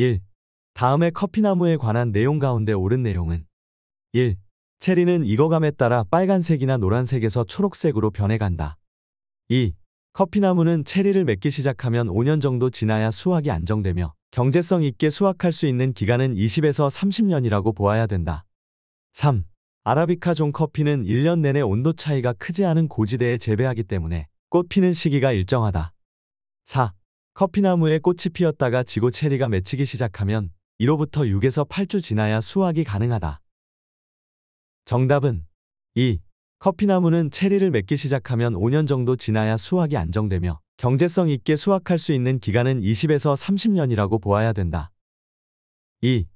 1. 다음의 커피나무에 관한 내용 가운데 오른 내용은 1. 체리는 익어감에 따라 빨간색이나 노란색에서 초록색으로 변해간다. 2. 커피나무는 체리를 맺기 시작하면 5년 정도 지나야 수확이 안정되며 경제성 있게 수확할 수 있는 기간은 20에서 30년이라고 보아야 된다. 3. 아라비카 종 커피는 1년 내내 온도 차이가 크지 않은 고지대에 재배하기 때문에 꽃 피는 시기가 일정하다. 4. 커피나무에 꽃이 피었다가 지고 체리가 맺히기 시작하면 1호부터 6에서 8주 지나야 수확이 가능하다. 정답은 2. 커피나무는 체리를 맺기 시작하면 5년 정도 지나야 수확이 안정되며 경제성 있게 수확할 수 있는 기간은 20에서 30년이라고 보아야 된다. 2.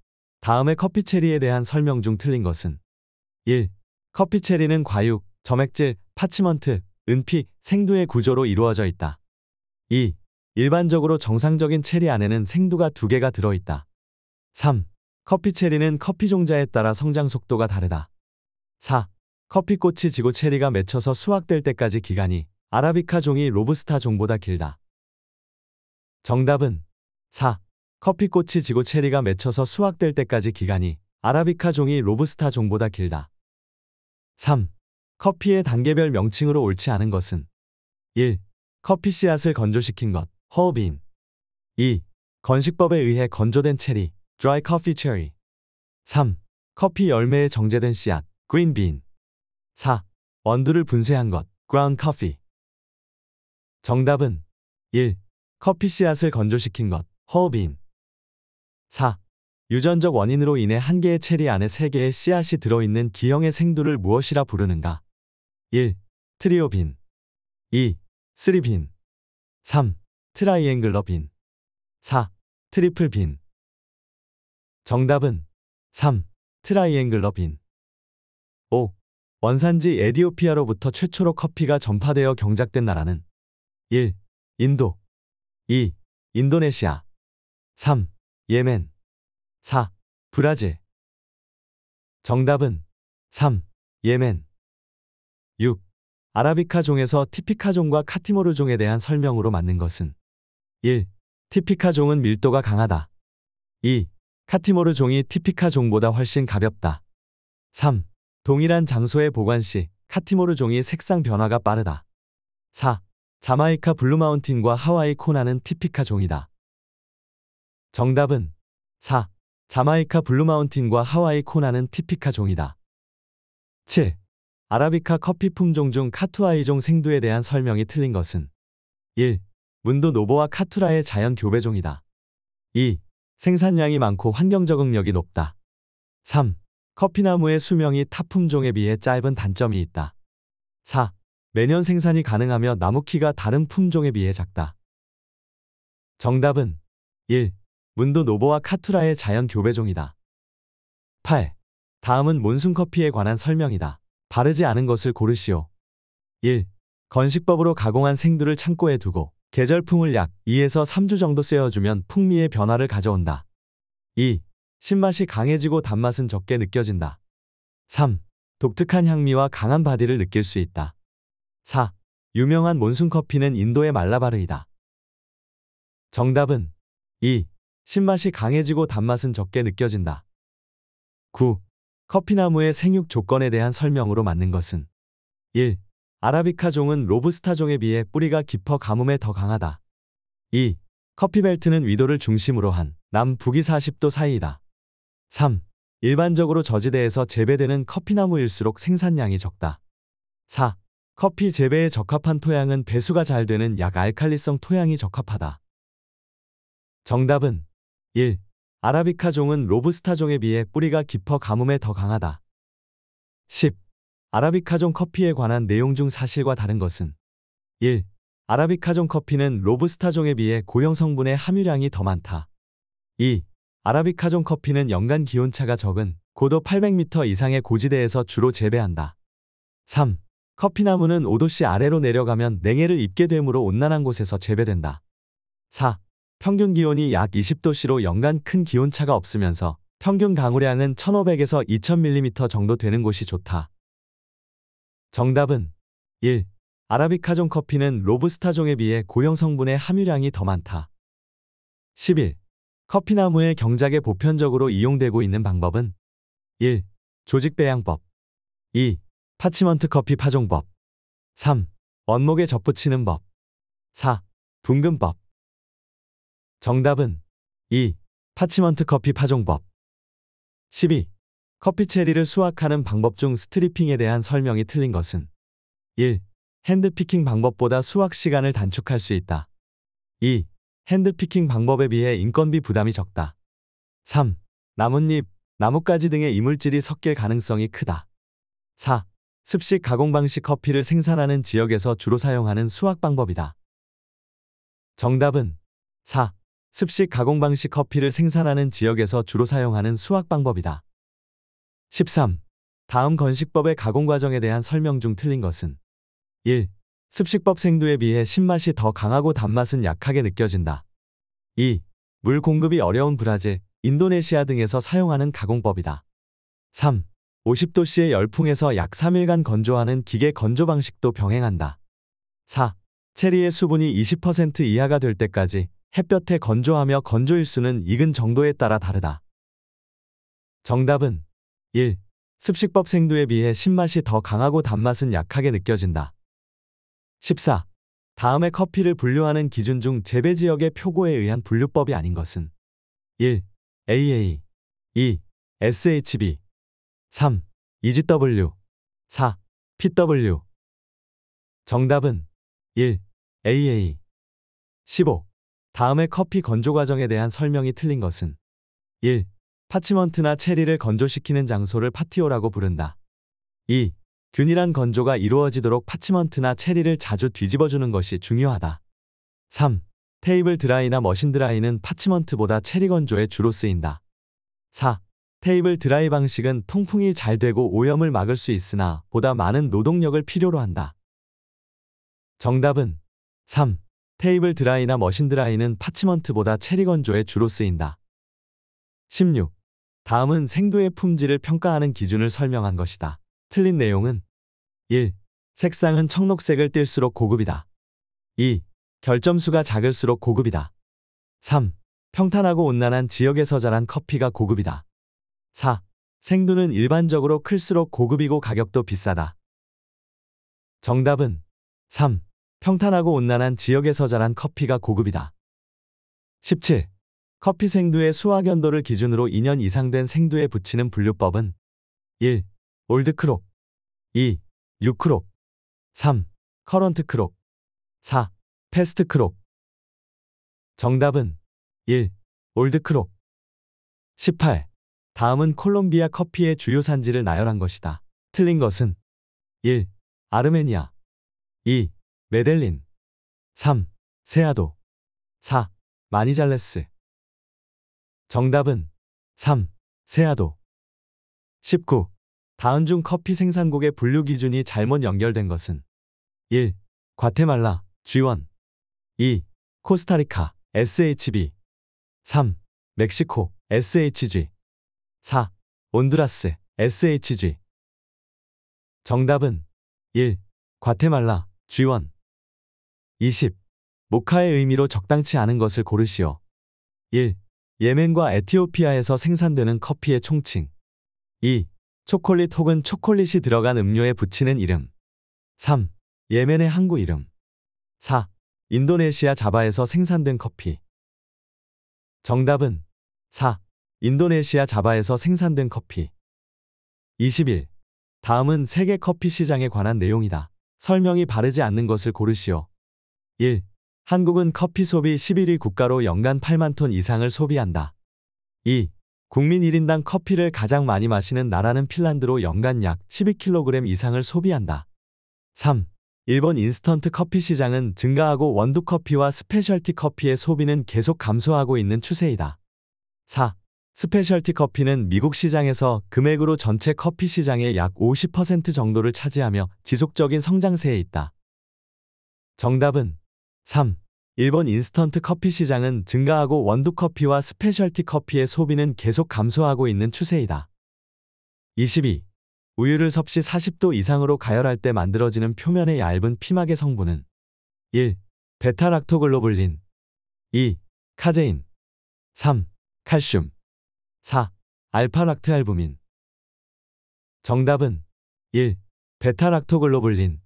다음에 커피체리에 대한 설명 중 틀린 것은 1. 커피체리는 과육, 점액질, 파치먼트, 은피, 생두의 구조로 이루어져 있다. 2. 일반적으로 정상적인 체리 안에는 생두가 두개가 들어있다. 3. 커피 체리는 커피 종자에 따라 성장 속도가 다르다. 4. 커피꽃이 지고 체리가 맺혀서 수확될 때까지 기간이 아라비카 종이 로브스타 종보다 길다. 정답은 4. 커피꽃이 지고 체리가 맺혀서 수확될 때까지 기간이 아라비카 종이 로브스타 종보다 길다. 3. 커피의 단계별 명칭으로 옳지 않은 것은 1. 커피 씨앗을 건조시킨 것 허빈 2. 건식법에 의해 건조된 체리 dry coffee cherry 3. 커피 열매에 정제된 씨앗 green bean 4. 원두를 분쇄한 것 ground coffee 정답은 1. 커피 씨앗을 건조시킨 것 허빈 4. 유전적 원인으로 인해 한 개의 체리 안에 세 개의 씨앗이 들어있는 기형의 생두를 무엇이라 부르는가? 1. 트리오빈 2. 쓰리빈 3. 트라이앵글러 빈 4. 트리플 빈 정답은 3. 트라이앵글러 빈 5. 원산지 에디오피아로부터 최초로 커피가 전파되어 경작된 나라는 1. 인도 2. 인도네시아 3. 예멘 4. 브라질 정답은 3. 예멘 6. 아라비카 종에서 티피카 종과 카티모르 종에 대한 설명으로 맞는 것은 1. 티피카 종은 밀도가 강하다. 2. 카티모르 종이 티피카 종보다 훨씬 가볍다. 3. 동일한 장소에 보관 시 카티모르 종이 색상 변화가 빠르다. 4. 자마이카 블루마운틴과 하와이 코나는 티피카 종이다. 정답은 4. 자마이카 블루마운틴과 하와이 코나는 티피카 종이다. 7. 아라비카 커피 품종 중 카투아이종 생두에 대한 설명이 틀린 것은 1. 문도 노보와 카투라의 자연 교배종이다. 2. 생산량이 많고 환경 적응력이 높다. 3. 커피나무의 수명이 타품종에 비해 짧은 단점이 있다. 4. 매년 생산이 가능하며 나무 키가 다른 품종에 비해 작다. 정답은 1. 문도 노보와 카투라의 자연 교배종이다. 8. 다음은 몬순 커피에 관한 설명이다. 바르지 않은 것을 고르시오. 1. 건식법으로 가공한 생두를 창고에 두고 계절풍을 약 2에서 3주 정도 쐬어주면 풍미의 변화를 가져온다. 2. 신맛이 강해지고 단맛은 적게 느껴진다. 3. 독특한 향미와 강한 바디를 느낄 수 있다. 4. 유명한 몬순커피는 인도의 말라바르이다. 정답은 2. 신맛이 강해지고 단맛은 적게 느껴진다. 9. 커피나무의 생육 조건에 대한 설명으로 맞는 것은 1. 아라비카종은 로부스타종에 비해 뿌리가 깊어 가뭄에 더 강하다. 2. 커피벨트는 위도를 중심으로 한남북이 40도 사이이다. 3. 일반적으로 저지대에서 재배되는 커피나무일수록 생산량이 적다. 4. 커피 재배에 적합한 토양은 배수가 잘 되는 약 알칼리성 토양이 적합하다. 정답은 1. 아라비카종은 로부스타종에 비해 뿌리가 깊어 가뭄에 더 강하다. 10. 아라비카종 커피에 관한 내용 중 사실과 다른 것은 1. 아라비카종 커피는 로브스타종에 비해 고형 성분의 함유량이 더 많다. 2. 아라비카종 커피는 연간 기온차가 적은 고도 800m 이상의 고지대에서 주로 재배한다. 3. 커피나무는 5도씨 아래로 내려가면 냉해를 입게 되므로 온난한 곳에서 재배된다. 4. 평균 기온이 약 20도씨로 연간 큰 기온차가 없으면서 평균 강우량은 1500에서 2000mm 정도 되는 곳이 좋다. 정답은 1. 아라비카종 커피는 로부스타종에 비해 고형 성분의 함유량이 더 많다. 11. 커피나무의 경작에 보편적으로 이용되고 있는 방법은 1. 조직배양법 2. 파치먼트 커피 파종법 3. 원목에 접붙이는 법 4. 붕근법 정답은 2. 파치먼트 커피 파종법 12. 커피 체리를 수확하는 방법 중 스트리핑에 대한 설명이 틀린 것은 1. 핸드피킹 방법보다 수확 시간을 단축할 수 있다. 2. 핸드피킹 방법에 비해 인건비 부담이 적다. 3. 나뭇잎, 나뭇가지 등의 이물질이 섞일 가능성이 크다. 4. 습식 가공 방식 커피를 생산하는 지역에서 주로 사용하는 수확 방법이다. 정답은 4. 습식 가공 방식 커피를 생산하는 지역에서 주로 사용하는 수확 방법이다. 13. 다음 건식법의 가공 과정에 대한 설명 중 틀린 것은 1. 습식법 생두에 비해 신맛이 더 강하고 단맛은 약하게 느껴진다. 2. 물 공급이 어려운 브라질, 인도네시아 등에서 사용하는 가공법이다. 3. 50도씨의 열풍에서 약 3일간 건조하는 기계 건조 방식도 병행한다. 4. 체리의 수분이 20% 이하가 될 때까지 햇볕에 건조하며 건조일수는 익은 정도에 따라 다르다. 정답은 1. 습식법 생두에 비해 신맛이 더 강하고 단맛은 약하게 느껴진다. 14. 다음에 커피를 분류하는 기준 중 재배 지역의 표고에 의한 분류법이 아닌 것은 1. AA 2. SHB 3. EGW 4. PW 정답은 1. AA 15. 다음에 커피 건조 과정에 대한 설명이 틀린 것은 1. 파치먼트나 체리를 건조시키는 장소를 파티오라고 부른다. 2. 균일한 건조가 이루어지도록 파치먼트나 체리를 자주 뒤집어주는 것이 중요하다. 3. 테이블 드라이나 머신 드라이는 파치먼트보다 체리 건조에 주로 쓰인다. 4. 테이블 드라이 방식은 통풍이 잘 되고 오염을 막을 수 있으나 보다 많은 노동력을 필요로 한다. 정답은 3. 테이블 드라이나 머신 드라이는 파치먼트보다 체리 건조에 주로 쓰인다. 16. 다음은 생두의 품질을 평가하는 기준을 설명한 것이다. 틀린 내용은 1. 색상은 청록색을 띨수록 고급이다. 2. 결점수가 작을수록 고급이다. 3. 평탄하고 온난한 지역에서 자란 커피가 고급이다. 4. 생두는 일반적으로 클수록 고급이고 가격도 비싸다. 정답은 3. 평탄하고 온난한 지역에서 자란 커피가 고급이다. 17. 커피 생두의 수확 연도를 기준으로 2년 이상 된 생두에 붙이는 분류법은 1. 올드크롭 2. 유크롭 3. 커런트크롭 4. 패스트크롭 정답은 1. 올드크롭 18. 다음은 콜롬비아 커피의 주요 산지를 나열한 것이다. 틀린 것은 1. 아르메니아 2. 메델린 3. 세아도 4. 마니잘레스 정답은 3. 세아도 19. 다음 중 커피 생산국의 분류 기준이 잘못 연결된 것은 1. 과테말라 G1 2. 코스타리카 SHB 3. 멕시코 SHG 4. 온두라스 SHG 정답은 1. 과테말라 G1 20. 모카의 의미로 적당치 않은 것을 고르시오. 1. 예멘과 에티오피아에서 생산되는 커피의 총칭. 2. 초콜릿 혹은 초콜릿이 들어간 음료에 붙이는 이름. 3. 예멘의 항구 이름. 4. 인도네시아 자바에서 생산된 커피. 정답은 4. 인도네시아 자바에서 생산된 커피. 21. 다음은 세계 커피 시장에 관한 내용이다. 설명이 바르지 않는 것을 고르시오. 1. 한국은 커피 소비 11위 국가로 연간 8만 톤 이상을 소비한다. 2. 국민 1인당 커피를 가장 많이 마시는 나라는 핀란드로 연간 약 12kg 이상을 소비한다. 3. 일본 인스턴트 커피 시장은 증가하고 원두 커피와 스페셜티 커피의 소비는 계속 감소하고 있는 추세이다. 4. 스페셜티 커피는 미국 시장에서 금액으로 전체 커피 시장의 약 50% 정도를 차지하며 지속적인 성장세에 있다. 정답은 3. 일본 인스턴트 커피 시장은 증가하고 원두 커피와 스페셜티 커피의 소비는 계속 감소하고 있는 추세이다. 22. 우유를 섭씨 40도 이상으로 가열할 때 만들어지는 표면의 얇은 피막의 성분은 1. 베타락토글로블린 2. 카제인 3. 칼슘 4. 알파락트알부민 정답은 1. 베타락토글로블린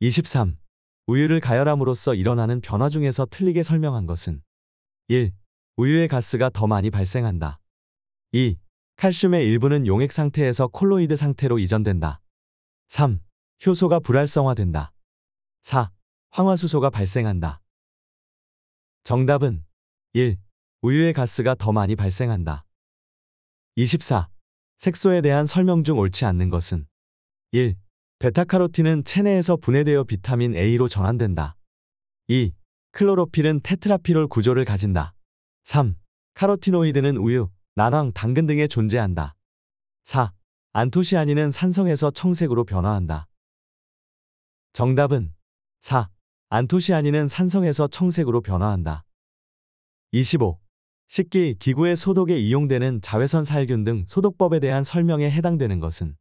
23. 우유를 가열함으로써 일어나는 변화 중에서 틀리게 설명한 것은 1. 우유의 가스가 더 많이 발생한다. 2. 칼슘의 일부는 용액 상태에서 콜로이드 상태로 이전된다. 3. 효소가 불활성화된다. 4. 황화수소가 발생한다. 정답은 1. 우유의 가스가 더 많이 발생한다. 24. 색소에 대한 설명 중 옳지 않는 것은 1. 베타카로틴은 체내에서 분해되어 비타민 A로 전환된다. 2. 클로로필은 테트라피롤 구조를 가진다. 3. 카로티노이드는 우유, 나랑, 당근 등에 존재한다. 4. 안토시아닌은 산성에서 청색으로 변화한다. 정답은 4. 안토시아닌은 산성에서 청색으로 변화한다. 25. 식기, 기구의 소독에 이용되는 자외선 살균 등 소독법에 대한 설명에 해당되는 것은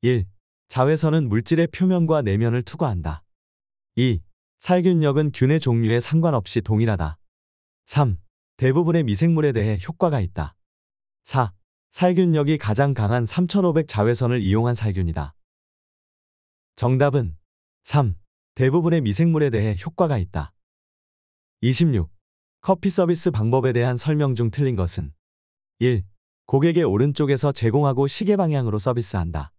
1. 자외선은 물질의 표면과 내면을 투과한다. 2. 살균력은 균의 종류에 상관없이 동일하다. 3. 대부분의 미생물에 대해 효과가 있다. 4. 살균력이 가장 강한 3500 자외선을 이용한 살균이다. 정답은 3. 대부분의 미생물에 대해 효과가 있다. 26. 커피 서비스 방법에 대한 설명 중 틀린 것은 1. 고객의 오른쪽에서 제공하고 시계 방향으로 서비스한다.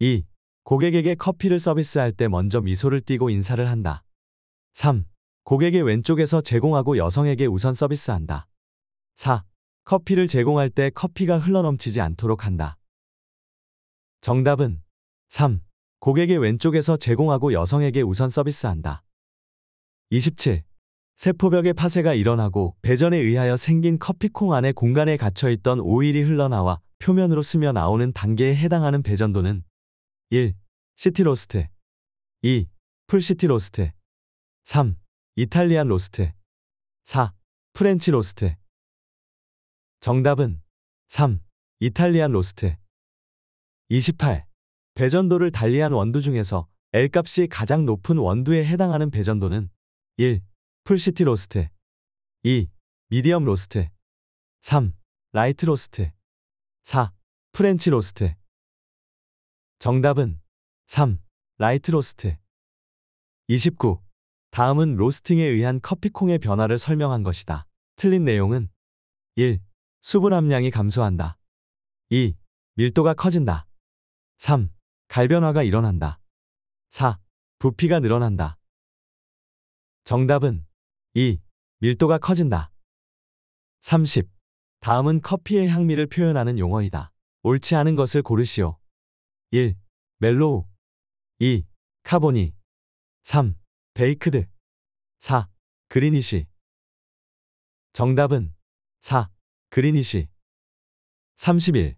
2. 고객에게 커피를 서비스할 때 먼저 미소를 띠고 인사를 한다. 3. 고객의 왼쪽에서 제공하고 여성에게 우선 서비스한다. 4. 커피를 제공할 때 커피가 흘러넘치지 않도록 한다. 정답은 3. 고객의 왼쪽에서 제공하고 여성에게 우선 서비스한다. 27. 세포벽의 파쇄가 일어나고 배전에 의하여 생긴 커피콩 안에 공간에 갇혀있던 오일이 흘러나와 표면으로 스며 나오는 단계에 해당하는 배전도는 1. 시티 로스트 2. 풀시티 로스트 3. 이탈리안 로스트 4. 프렌치 로스트 정답은 3. 이탈리안 로스트 28. 배전도를 달리한 원두 중에서 L값이 가장 높은 원두에 해당하는 배전도는 1. 풀시티 로스트 2. 미디엄 로스트 3. 라이트 로스트 4. 프렌치 로스트 정답은 3. 라이트 로스트 29. 다음은 로스팅에 의한 커피콩의 변화를 설명한 것이다. 틀린 내용은 1. 수분 함량이 감소한다. 2. 밀도가 커진다. 3. 갈변화가 일어난다. 4. 부피가 늘어난다. 정답은 2. 밀도가 커진다. 30. 다음은 커피의 향미를 표현하는 용어이다. 옳지 않은 것을 고르시오. 1. 멜로우 2. 카보니 3. 베이크드 4. 그리니쉬 정답은 4. 그리니쉬 31.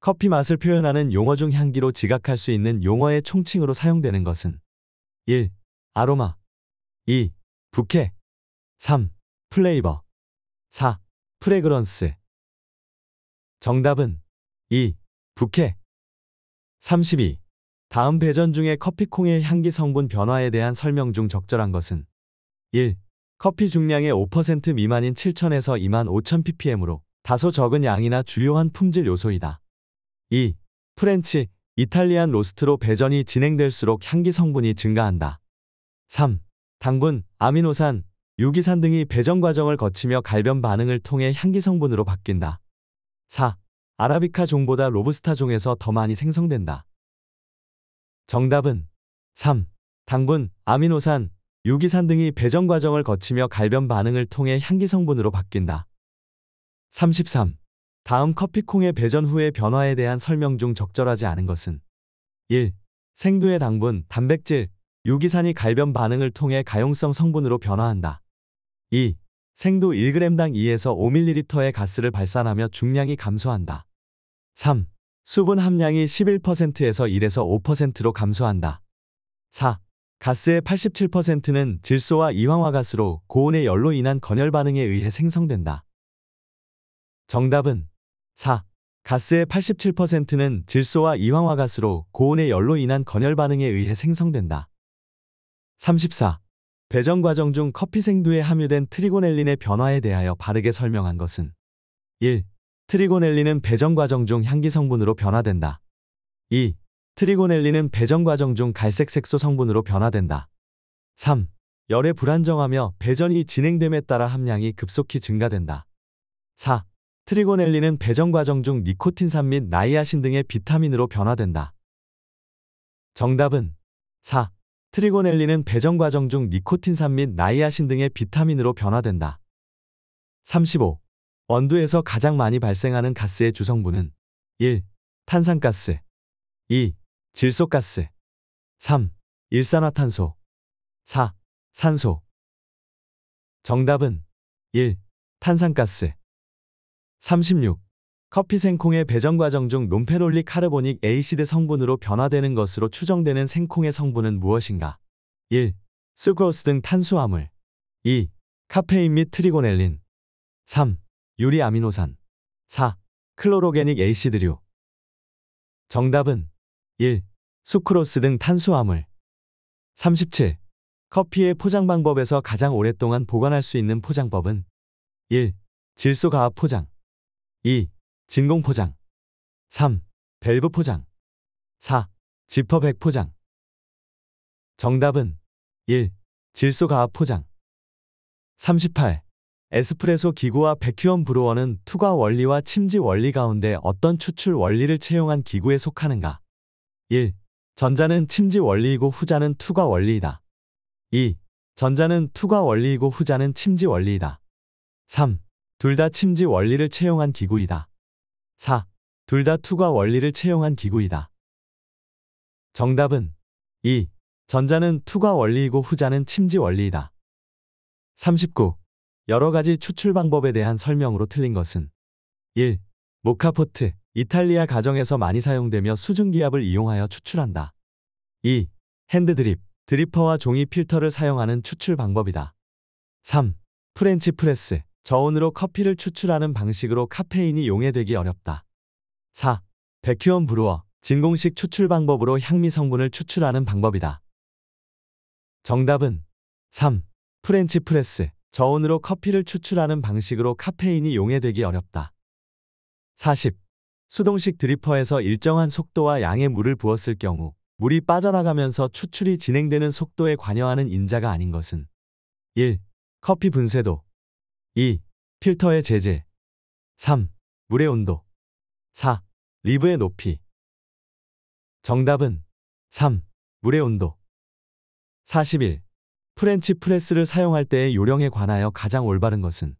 커피 맛을 표현하는 용어 중 향기로 지각할 수 있는 용어의 총칭으로 사용되는 것은 1. 아로마 2. 부케 3. 플레이버 4. 프레그런스 정답은 2. 부케 32. 다음 배전 중에 커피콩의 향기 성분 변화에 대한 설명 중 적절한 것은 1. 커피 중량의 5% 미만인 7,000에서 25,000ppm으로 다소 적은 양이나 주요한 품질 요소이다. 2. 프렌치, 이탈리안 로스트로 배전이 진행될수록 향기 성분이 증가한다. 3. 당분, 아미노산, 유기산 등이 배전 과정을 거치며 갈변 반응을 통해 향기 성분으로 바뀐다. 4. 아라비카 종보다 로브스타 종에서 더 많이 생성된다. 정답은 3. 당분, 아미노산, 유기산 등이 배전 과정을 거치며 갈변 반응을 통해 향기 성분으로 바뀐다. 33. 다음 커피콩의 배전 후의 변화에 대한 설명 중 적절하지 않은 것은 1. 생두의 당분, 단백질, 유기산이 갈변 반응을 통해 가용성 성분으로 변화한다. 2. 생도 1g당 2에서 5ml의 가스를 발산하며 중량이 감소한다. 3. 수분 함량이 11%에서 1에서 5%로 감소한다. 4. 가스의 87%는 질소와 이황화가스로 고온의 열로 인한 건열 반응에 의해 생성된다. 정답은 4. 가스의 87%는 질소와 이황화가스로 고온의 열로 인한 건열 반응에 의해 생성된다. 34. 배정 과정 중 커피 생두에 함유된 트리고넬린의 변화에 대하여 바르게 설명한 것은 1. 트리고넬린은 배정 과정 중 향기 성분으로 변화된다. 2. 트리고넬린은 배정 과정 중 갈색 색소 성분으로 변화된다. 3. 열에 불안정하며 배전이 진행됨에 따라 함량이 급속히 증가된다. 4. 트리고넬린은 배정 과정 중 니코틴산 및 나이아신 등의 비타민으로 변화된다. 정답은 4. 트리고넬리는 배정 과정 중 니코틴산 및 나이아신 등의 비타민으로 변화된다. 35. 원두에서 가장 많이 발생하는 가스의 주성분은 1. 탄산가스 2. 질소가스 3. 일산화탄소 4. 산소 정답은 1. 탄산가스 36. 커피 생콩의 배전 과정 중 논페롤릭 카르보닉 에이시드 성분으로 변화되는 것으로 추정되는 생콩의 성분은 무엇인가? 1. 수크로스 등 탄수화물 2. 카페인 및 트리고넬린 3. 유리 아미노산 4. 클로로게닉 에이시드류 정답은 1. 수크로스 등 탄수화물 37. 커피의 포장 방법에서 가장 오랫동안 보관할 수 있는 포장법은 1. 질소 가압 포장 2. 진공 포장 3. 밸브 포장 4. 지퍼백 포장 정답은 1. 질소가압 포장 38. 에스프레소 기구와 백큐엄 브루어는 투과 원리와 침지 원리 가운데 어떤 추출 원리를 채용한 기구에 속하는가? 1. 전자는 침지 원리이고 후자는 투과 원리이다. 2. 전자는 투과 원리이고 후자는 침지 원리이다. 3. 둘 다 침지 원리를 채용한 기구이다. 4. 둘 다 투과 원리를 채용한 기구이다. 정답은 2. 전자는 투과 원리이고 후자는 침지 원리이다. 39. 여러 가지 추출 방법에 대한 설명으로 틀린 것은 1. 모카포트, 이탈리아 가정에서 많이 사용되며 수증기압을 이용하여 추출한다. 2. 핸드드립, 드리퍼와 종이 필터를 사용하는 추출 방법이다. 3. 프렌치 프레스, 저온으로 커피를 추출하는 방식으로 카페인이 용해되기 어렵다. 4. 백큐엄 브루어, 진공식 추출 방법으로 향미 성분을 추출하는 방법이다. 정답은 3. 프렌치 프레스, 저온으로 커피를 추출하는 방식으로 카페인이 용해되기 어렵다. 40. 수동식 드리퍼에서 일정한 속도와 양의 물을 부었을 경우 물이 빠져나가면서 추출이 진행되는 속도에 관여하는 인자가 아닌 것은 1. 커피 분쇄도 2. 필터의 재질 3. 물의 온도 4. 리브의 높이 정답은 3. 물의 온도 41. 프렌치 프레스를 사용할 때의 요령에 관하여 가장 올바른 것은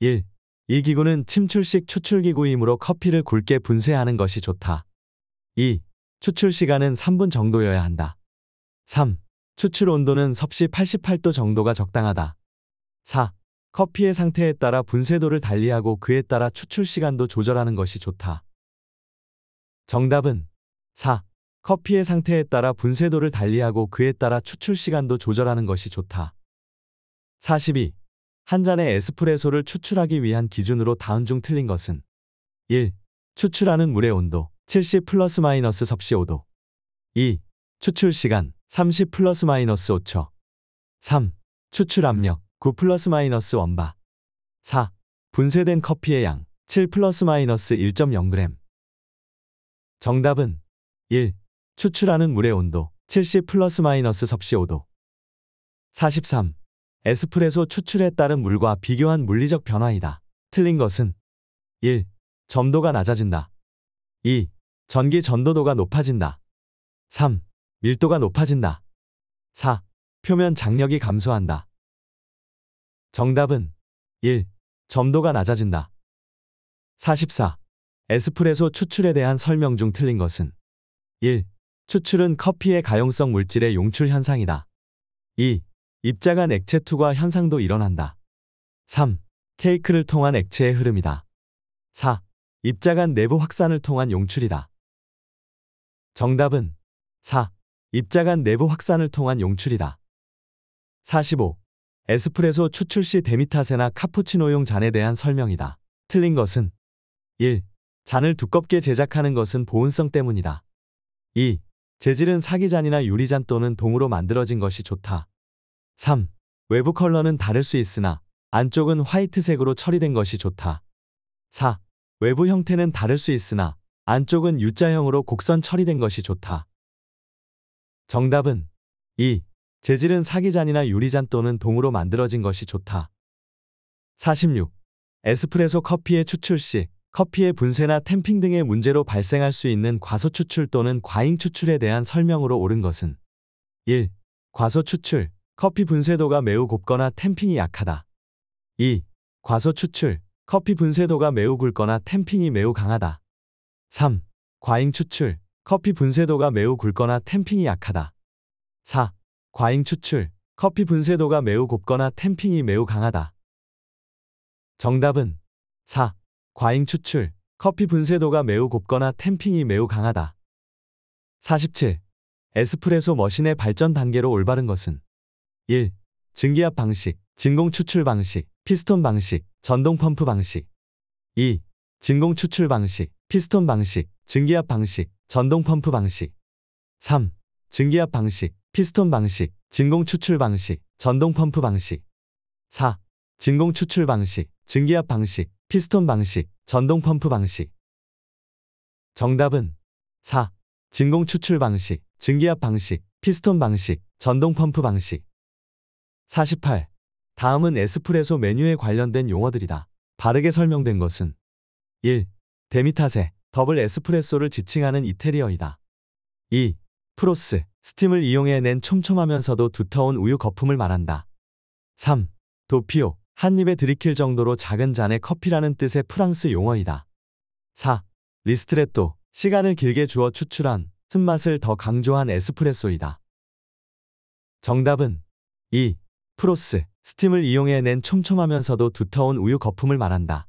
1. 이 기구는 침출식 추출기구이므로 커피를 굵게 분쇄하는 것이 좋다. 2. 추출 시간은 3분 정도여야 한다. 3. 추출 온도는 섭씨 88도 정도가 적당하다. 4. 커피의 상태에 따라 분쇄도를 달리하고 그에 따라 추출 시간도 조절하는 것이 좋다. 정답은 4. 커피의 상태에 따라 분쇄도를 달리하고 그에 따라 추출 시간도 조절하는 것이 좋다. 42. 한 잔의 에스프레소를 추출하기 위한 기준으로 다음 중 틀린 것은 1. 추출하는 물의 온도 70 플러스 마이너스 섭씨 5도 2. 추출 시간 30 플러스 마이너스 5초 3. 추출 압력 9 플러스 마이너스 원바 4. 분쇄된 커피의 양 7 플러스 마이너스 1.0g 정답은 1. 추출하는 물의 온도 70 플러스 마이너스 섭씨 5도 43. 에스프레소 추출에 따른 물과 비교한 물리적 변화이다. 틀린 것은 1. 점도가 낮아진다. 2. 전기 전도도가 높아진다. 3. 밀도가 높아진다. 4. 표면 장력이 감소한다. 정답은 1. 점도가 낮아진다. 44. 에스프레소 추출에 대한 설명 중 틀린 것은 1. 추출은 커피의 가용성 물질의 용출 현상이다. 2. 입자 간 액체 투과 현상도 일어난다. 3. 케이크를 통한 액체의 흐름이다. 4. 입자 간 내부 확산을 통한 용출이다. 정답은 4. 입자 간 내부 확산을 통한 용출이다. 45. 에스프레소 추출 시 데미타세나 카푸치노용 잔에 대한 설명이다. 틀린 것은 1. 잔을 두껍게 제작하는 것은 보온성 때문이다. 2. 재질은 사기잔이나 유리잔 또는 동으로 만들어진 것이 좋다. 3. 외부 컬러는 다를 수 있으나 안쪽은 화이트색으로 처리된 것이 좋다. 4. 외부 형태는 다를 수 있으나 안쪽은 U자형으로 곡선 처리된 것이 좋다. 정답은 2. 재질은 사기잔이나 유리잔 또는 동으로 만들어진 것이 좋다. 46. 에스프레소 커피의 추출 시 커피의 분쇄나 템핑 등의 문제로 발생할 수 있는 과소 추출 또는 과잉 추출에 대한 설명으로 옳은 것은 1. 과소 추출, 커피 분쇄도가 매우 곱거나 템핑이 약하다. 2. 과소 추출, 커피 분쇄도가 매우 굵거나 템핑이 매우 강하다. 3. 과잉 추출, 커피 분쇄도가 매우 굵거나 템핑이 약하다. 4. 과잉 추출, 커피 분쇄도가 매우 곱거나 템핑이 매우 강하다. 정답은 4. 과잉 추출, 커피 분쇄도가 매우 곱거나 템핑이 매우 강하다. 47. 에스프레소 머신의 발전 단계로 올바른 것은 1. 증기압 방식, 진공 추출 방식, 피스톤 방식, 전동 펌프 방식 2. 진공 추출 방식, 피스톤 방식, 증기압 방식, 전동 펌프 방식 3. 증기압 방식, 피스톤 방식, 진공 추출 방식, 전동 펌프 방식 4. 진공 추출 방식, 증기압 방식, 피스톤 방식, 전동 펌프 방식 정답은 4. 진공 추출 방식, 증기압 방식, 피스톤 방식, 전동 펌프 방식 48. 다음은 에스프레소 메뉴에 관련된 용어들이다. 바르게 설명된 것은 1. 데미타세, 더블 에스프레소를 지칭하는 이태리어이다. 2. 프로스, 스팀을 이용해 낸 촘촘하면서도 두터운 우유 거품을 말한다. 3. 도피오, 한 입에 들이킬 정도로 작은 잔의 커피라는 뜻의 프랑스 용어이다. 4. 리스트레또, 시간을 길게 주어 추출한 쓴맛을 더 강조한 에스프레소이다. 정답은 2. 프로스, 스팀을 이용해 낸 촘촘하면서도 두터운 우유 거품을 말한다.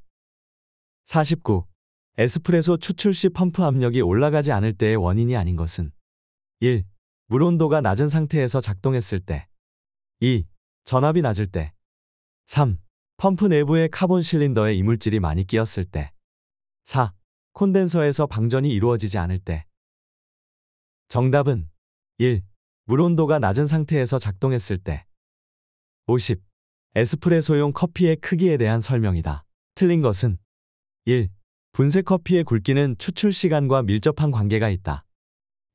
49. 에스프레소 추출 시 펌프 압력이 올라가지 않을 때의 원인이 아닌 것은 1. 물 온도가 낮은 상태에서 작동했을 때 2. 전압이 낮을 때 3. 펌프 내부의 카본 실린더에 이물질이 많이 끼었을 때 4. 콘덴서에서 방전이 이루어지지 않을 때 정답은 1. 물 온도가 낮은 상태에서 작동했을 때 50. 에스프레소용 커피의 크기에 대한 설명이다. 틀린 것은 1. 분쇄 커피의 굵기는 추출 시간과 밀접한 관계가 있다.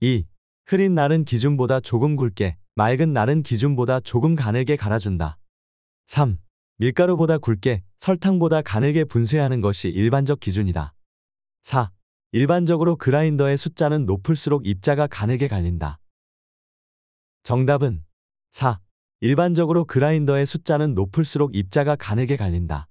2. 흐린 날은 기준보다 조금 굵게, 맑은 날은 기준보다 조금 가늘게 갈아준다. 3. 밀가루보다 굵게, 설탕보다 가늘게 분쇄하는 것이 일반적 기준이다. 4. 일반적으로 그라인더의 숫자는 높을수록 입자가 가늘게 갈린다. 정답은 4. 일반적으로 그라인더의 숫자는 높을수록 입자가 가늘게 갈린다.